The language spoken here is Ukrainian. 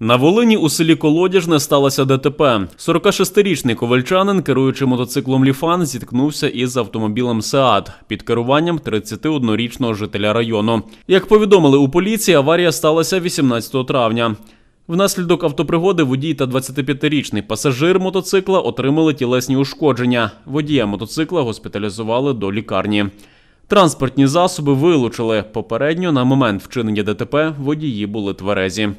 На Волині у селі Колодяжне сталося ДТП. 46-річний ковальчанин, керуючи мотоциклом Ліфан, зіткнувся із автомобілем Сеат під керуванням 31-річного жителя району. Як повідомили у поліції, аварія сталася 18 травня. Внаслідок автопригоди водій та 25-річний пасажир мотоцикла отримали тілесні ушкодження. Водія мотоцикла госпіталізували до лікарні. Транспортні засоби вилучили. Попередньо на момент вчинення ДТП водії були тверезі.